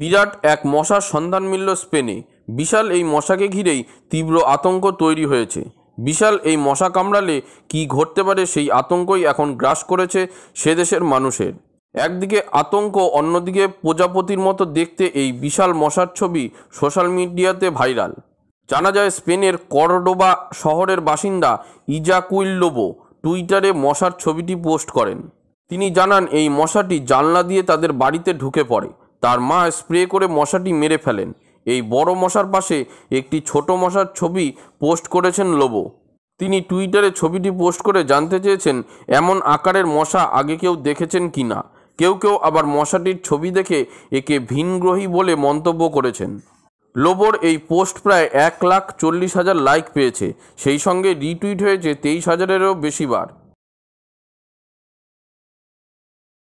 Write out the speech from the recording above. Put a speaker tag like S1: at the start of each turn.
S1: বিরাট এক মশার সন্ধান মিলল স্পেনে বিশাল এই মশাকে ঘিরেই তীব্র আতঙ্ক তৈরি হয়েছে বিশাল এই মশা কামড়ালে কি ঘটতে পারে সেই আতঙ্কই এখন গ্রাস করেছে সে দেশের মানুষের একদিকে আতঙ্ক অন্যদিকে প্রজাপতির মতো দেখতে এই বিশাল মশার ছবি সোশ্যাল মিডিয়াতে ভাইরাল জানা যায় স্পেনের করডোবা শহরের বাসিন্দা ইজাকুইল লোবো টুইটারে মশার ছবিটি পোস্ট করেন তিনি জানান এই মশাটি জানলা দিয়ে তাদের বাড়িতে ঢুকে পড়ে তার মা স্প্রে করে মশাটি মেরে ফেলেন এই বড় মশার পাশে একটি ছোট মশার ছবি পোস্ট করেছেন লোবো তিনি টুইটারে ছবিটি পোস্ট করে জানতে চেয়েছেন এমন আকারের মশা আগে কেউ দেখেছেন কি না কেউ কেউ আবার মশাটির ছবি দেখে একে ভিনগ্রহী বলে মন্তব্য করেছেন লোবোর এই পোস্ট প্রায় এক লাখ চল্লিশ হাজার লাইক পেয়েছে সেই সঙ্গে রিটুইট হয়েছে তেইশ হাজারেরও বেশি বার